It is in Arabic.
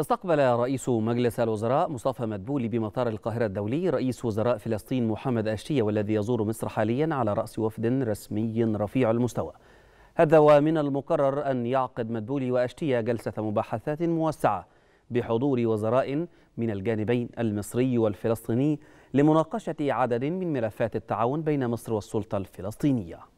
استقبل رئيس مجلس الوزراء مصطفى مدبولي بمطار القاهرة الدولي رئيس وزراء فلسطين محمد أشتية والذي يزور مصر حاليا على رأس وفد رسمي رفيع المستوى هذا ومن المقرر أن يعقد مدبولي وأشتية جلسة مباحثات موسعة بحضور وزراء من الجانبين المصري والفلسطيني لمناقشة عدد من ملفات التعاون بين مصر والسلطة الفلسطينية